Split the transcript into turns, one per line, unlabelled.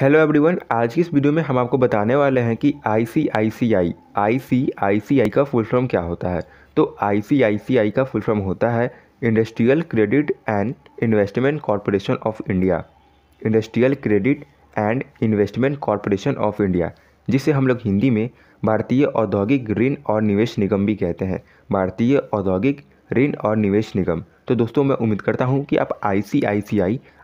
hello everyone आज की इस वीडियो में हम आपको बताने वाले हैं कि आई सी आई सी आई आई सी आई सी आई का फुल फॉर्म क्या होता है तो आई सी आई सी आई का फुल फॉर्म होता है industrial credit and investment corporation of India industrial credit and investment corporation of India जिसे हम लोग हिंदी में भारतीय औद्योगिक ऋण और निवेश निगम भी कहते हैं भारतीय औद्योगिक ऋण और निवेश निगम तो दोस्तों मैं उम्मीद करता हूँ कि आप आई सी आई सी आई